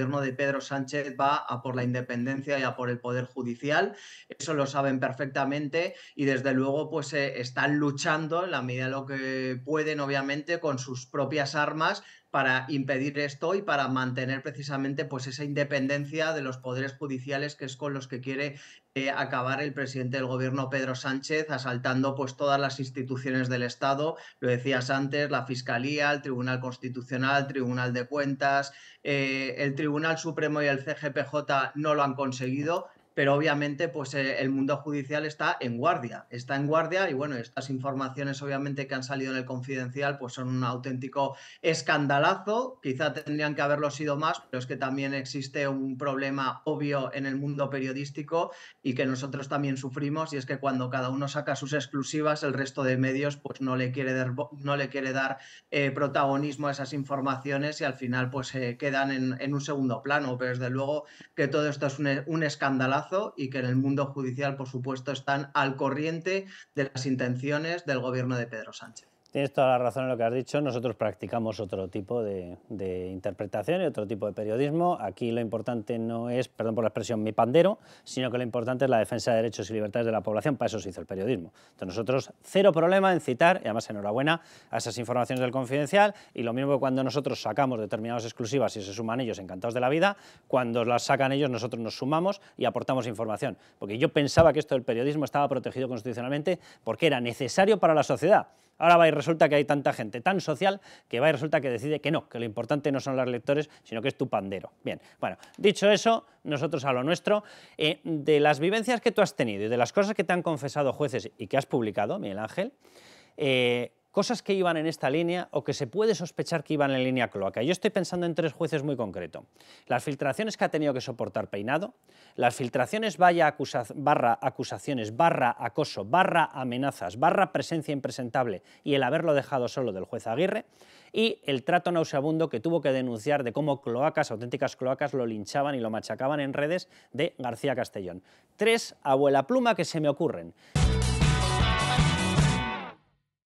gobierno de Pedro Sánchez va a por la independencia y a por el poder judicial. Eso lo saben perfectamente y desde luego pues eh, están luchando en la medida de lo que pueden obviamente con sus propias armas para impedir esto y para mantener precisamente pues esa independencia de los poderes judiciales que es con los que quiere eh, acabar el presidente del gobierno Pedro Sánchez asaltando pues todas las instituciones del Estado, lo decías antes, la Fiscalía, el Tribunal Constitucional, Tribunal de Cuentas, eh, el Tribunal Supremo y el CGPJ no lo han conseguido, pero obviamente pues eh, el mundo judicial está en guardia, está en guardia y bueno, estas informaciones obviamente que han salido en el confidencial pues son un auténtico escandalazo, quizá tendrían que haberlo sido más, pero es que también existe un problema obvio en el mundo periodístico y que nosotros también sufrimos y es que cuando cada uno saca sus exclusivas el resto de medios pues no le quiere dar, no le quiere dar eh, protagonismo a esas informaciones y al final pues eh, quedan en, un segundo plano, pero desde luego que todo esto es un escandalazo y que en el mundo judicial, por supuesto, están al corriente de las intenciones del gobierno de Pedro Sánchez. Tienes toda la razón en lo que has dicho. Nosotros practicamos otro tipo de, interpretación y otro tipo de periodismo. Aquí lo importante no es, perdón por la expresión, mi pandero, sino que lo importante es la defensa de derechos y libertades de la población. Para eso se hizo el periodismo. Entonces nosotros cero problema en citar, y además enhorabuena, a esas informaciones del confidencial. Y lo mismo que cuando nosotros sacamos determinadas exclusivas y se suman ellos encantados de la vida, cuando las sacan ellos nosotros nos sumamos y aportamos información. Porque yo pensaba que esto del periodismo estaba protegido constitucionalmente porque era necesario para la sociedad. Ahora va y resulta que hay tanta gente tan social que va y resulta que decide que no, que lo importante no son los lectores, sino que es tu pandero. Bien, bueno, dicho eso, nosotros a lo nuestro, eh, de las vivencias que tú has tenido y de las cosas que te han confesado jueces y que has publicado, Miguel Ángel, eh, cosas que iban en esta línea o que se puede sospechar que iban en línea cloaca. Yo estoy pensando en tres jueces muy concreto. Las filtraciones que ha tenido que soportar Peinado, las filtraciones vaya barra acusaciones, barra acoso, barra amenazas, barra presencia impresentable y el haberlo dejado solo del juez Aguirre, y el trato nauseabundo que tuvo que denunciar de cómo cloacas, auténticas cloacas, lo linchaban y lo machacaban en redes de García Castellón. Tres abuela pluma que se me ocurren.